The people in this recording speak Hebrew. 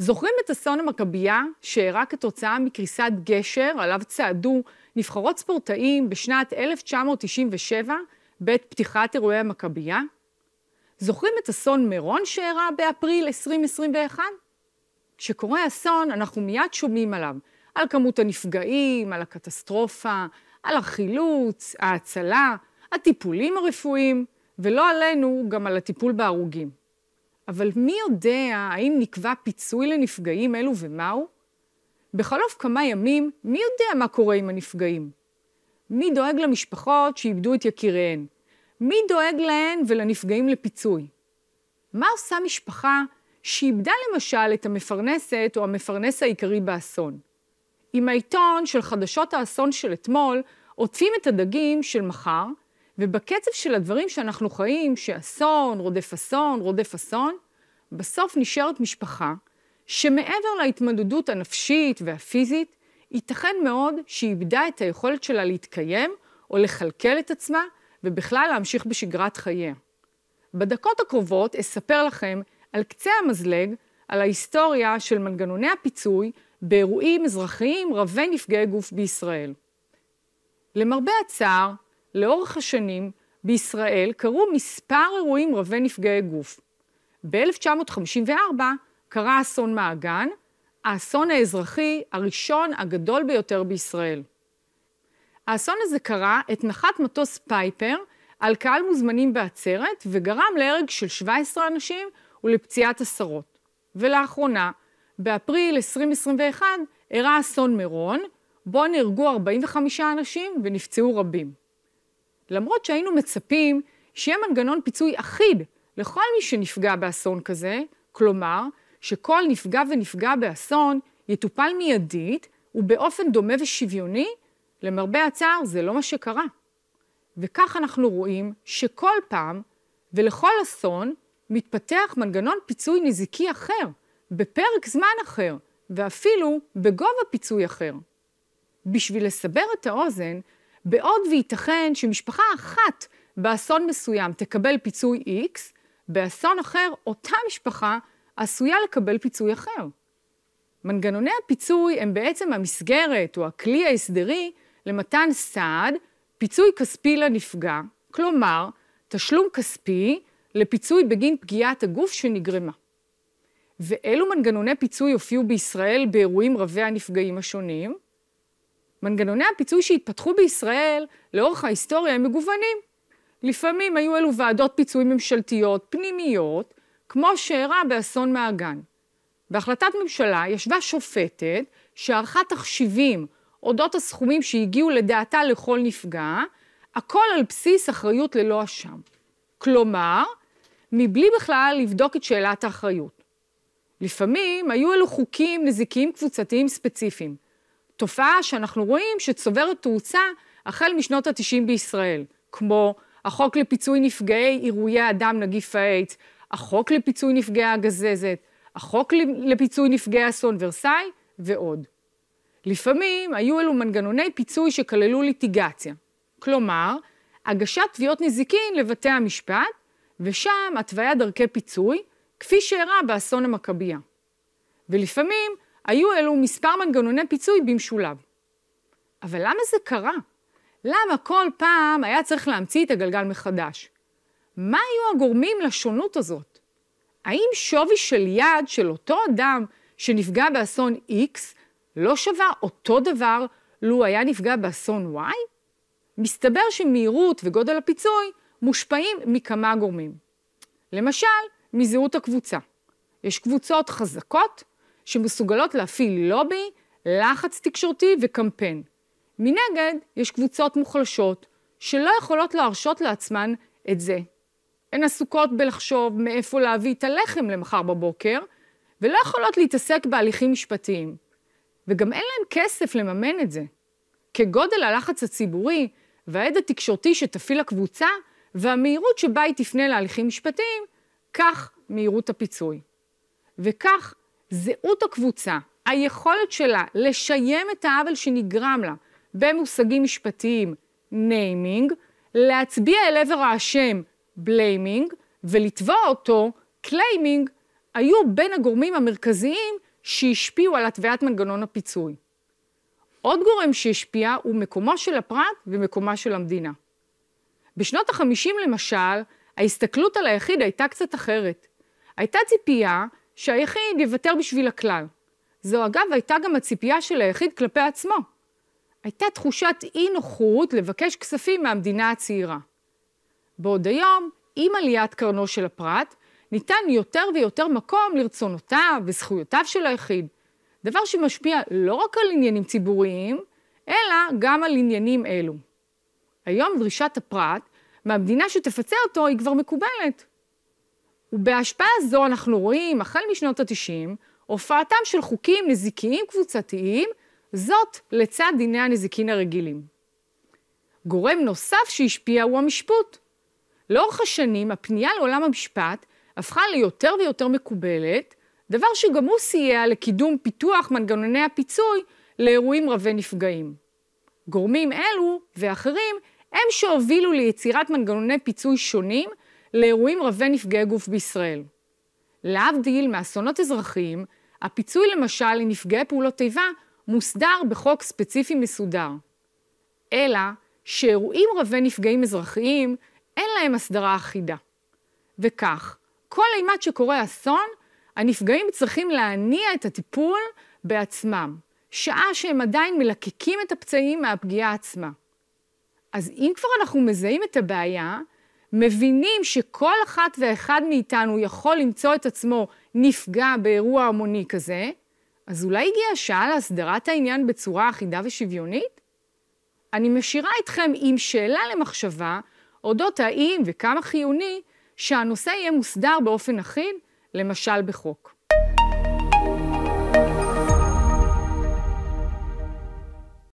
זוכרים את אסון המכבייה שאירע כתוצאה מקריסת גשר עליו צעדו נבחרות ספורטאים בשנת 1997 בעת פתיחת אירועי המכבייה? זוכרים את אסון מירון שאירע באפריל 2021? כשקורה אסון אנחנו מיד שומעים עליו, על כמות הנפגעים, על הקטסטרופה, על החילוץ, ההצלה, הטיפולים הרפואיים, ולא עלינו, גם על הטיפול בהרוגים. אבל מי יודע האם נקבע פיצוי לנפגעים אלו ומהו? בחלוף כמה ימים, מי יודע מה קורה עם הנפגעים? מי דואג למשפחות שאיבדו את יקיריהן? מי דואג להן ולנפגעים לפיצוי? מה עושה משפחה שאיבדה למשל את המפרנסת או המפרנס העיקרי באסון? עם העיתון של חדשות האסון של אתמול, עוטפים את הדגים של מחר, ובקצב של הדברים שאנחנו חיים, שאסון רודף אסון, רודף אסון, בסוף נשארת משפחה שמעבר להתמודדות הנפשית והפיזית, ייתכן מאוד שאיבדה את היכולת שלה להתקיים או לכלכל את עצמה ובכלל להמשיך בשגרת חייה. בדקות הקרובות אספר לכם על קצה המזלג, על ההיסטוריה של מנגנוני הפיצוי באירועים אזרחיים רבי נפגעי גוף בישראל. למרבה הצער, לאורך השנים בישראל קרו מספר אירועים רבי נפגעי גוף. ב-1954 קרה אסון מעגן, האסון האזרחי הראשון הגדול ביותר בישראל. האסון הזה קרה את נחת מטוס פייפר על קהל מוזמנים בעצרת וגרם להרג של 17 אנשים ולפציעת עשרות. ולאחרונה, באפריל 2021, אירע אסון מירון, בו נהרגו 45 אנשים ונפצעו רבים. למרות שהיינו מצפים שיהיה מנגנון פיצוי אחיד לכל מי שנפגע באסון כזה, כלומר, שכל נפגע ונפגע באסון יטופל מיידית ובאופן דומה ושוויוני, למרבה הצער זה לא מה שקרה. וכך אנחנו רואים שכל פעם ולכל אסון מתפתח מנגנון פיצוי נזיקי אחר, בפרק זמן אחר, ואפילו בגובה פיצוי אחר. בשביל לסבר את האוזן, בעוד וייתכן שמשפחה אחת באסון מסוים תקבל פיצוי X, באסון אחר אותה משפחה עשויה לקבל פיצוי אחר. מנגנוני הפיצוי הם בעצם המסגרת או הכלי ההסדרי למתן סעד, פיצוי כספי לנפגע, כלומר, תשלום כספי לפיצוי בגין פגיעת הגוף שנגרמה. ואילו מנגנוני פיצוי הופיעו בישראל באירועים רבי הנפגעים השונים? מנגנוני הפיצוי שהתפתחו בישראל לאורך ההיסטוריה הם מגוונים. לפעמים היו אלו ועדות פיצוי ממשלתיות פנימיות, כמו שאירע באסון מעגן. בהחלטת ממשלה ישבה שופטת שערכה תחשיבים אודות הסכומים שהגיעו לדעתה לכל נפגע, הכל על בסיס אחריות ללא אשם. כלומר, מבלי בכלל לבדוק את שאלת האחריות. לפעמים היו אלו חוקים נזיקיים קבוצתיים ספציפיים. תופעה שאנחנו רואים שצוברת תאוצה החל משנות ה-90 בישראל, כמו החוק לפיצוי נפגעי אירועי אדם נגיף האיידס, החוק לפיצוי נפגעי הגזזת, החוק לפיצוי נפגעי אסון ורסאי ועוד. לפעמים היו אלו מנגנוני פיצוי שכללו ליטיגציה. כלומר, הגשת תביעות נזיקין לבתי המשפט, ושם התוויית דרכי פיצוי, כפי שאירע באסון המכבייה. ולפעמים היו אלו מספר מנגנוני פיצוי במשולב. אבל למה זה קרה? למה כל פעם היה צריך להמציא את הגלגל מחדש? מה היו הגורמים לשונות הזאת? האם שווי של יד של אותו אדם שנפגע באסון X לא שווה אותו דבר לו היה נפגע באסון Y? מסתבר שמהירות וגודל הפיצוי מושפעים מכמה גורמים. למשל, מזהות הקבוצה. יש קבוצות חזקות שמסוגלות להפעיל לובי, לחץ תקשורתי וקמפיין. מנגד, יש קבוצות מוחלשות שלא יכולות להרשות לעצמן את זה. הן עסוקות בלחשוב מאיפה להביא את הלחם למחר בבוקר, ולא יכולות להתעסק בהליכים משפטיים. וגם אין להן כסף לממן את זה. כגודל הלחץ הציבורי והעד התקשורתי שתפעיל הקבוצה, והמהירות שבה היא תפנה להליכים משפטיים, כך מהירות הפיצוי. וכך זהות הקבוצה, היכולת שלה לשיים את העוול שנגרם לה במושגים משפטיים, ניימינג, להצביע אל עבר האשם, בליימינג, ולתבוע אותו, קליימינג, היו בין הגורמים המרכזיים שהשפיעו על התוויית מנגנון הפיצוי. עוד גורם שהשפיע הוא מקומו של הפרט ומקומה של המדינה. בשנות ה-50 למשל, ההסתכלות על היחיד הייתה קצת אחרת. הייתה ציפייה שהיחיד יוותר בשביל הכלל. זו אגב הייתה גם הציפייה של היחיד כלפי עצמו. הייתה תחושת אי נוחות לבקש כספים מהמדינה הצעירה. בעוד היום, עם עליית קרנו של הפרט, ניתן יותר ויותר מקום לרצונותיו וזכויותיו של היחיד, דבר שמשפיע לא רק על עניינים ציבוריים, אלא גם על עניינים אלו. היום דרישת הפרט מהמדינה שתפצה אותו היא כבר מקובלת. ובהשפעה זו אנחנו רואים, החל משנות ה-90, הופעתם של חוקים נזיקיים קבוצתיים, זאת לצד דיני הנזיקין הרגילים. גורם נוסף שהשפיע הוא המשפוט. לאורך השנים, הפנייה לעולם המשפט הפכה ליותר ויותר מקובלת, דבר שגם הוא סייע לקידום פיתוח מנגנוני הפיצוי לאירועים רבי נפגעים. גורמים אלו ואחרים הם שהובילו ליצירת מנגנוני פיצוי שונים לאירועים רבי נפגעי גוף בישראל. להבדיל מאסונות אזרחיים, הפיצוי למשל לנפגעי פעולות איבה מוסדר בחוק ספציפי מסודר. אלא שאירועים רבי נפגעים אזרחיים אין להם הסדרה אחידה. וכך, כל אימת שקורה אסון, הנפגעים צריכים להניע את הטיפול בעצמם, שעה שהם עדיין מלקקים את הפצעים מהפגיעה עצמה. אז אם כבר אנחנו מזהים את הבעיה, מבינים שכל אחת ואחד מאיתנו יכול למצוא את עצמו נפגע באירוע המוני כזה, אז אולי הגיעה השעה להסדרת העניין בצורה אחידה ושוויונית? אני משאירה אתכם עם שאלה למחשבה אודות האם וכמה חיוני שהנושא יהיה מוסדר באופן אחיד, למשל בחוק.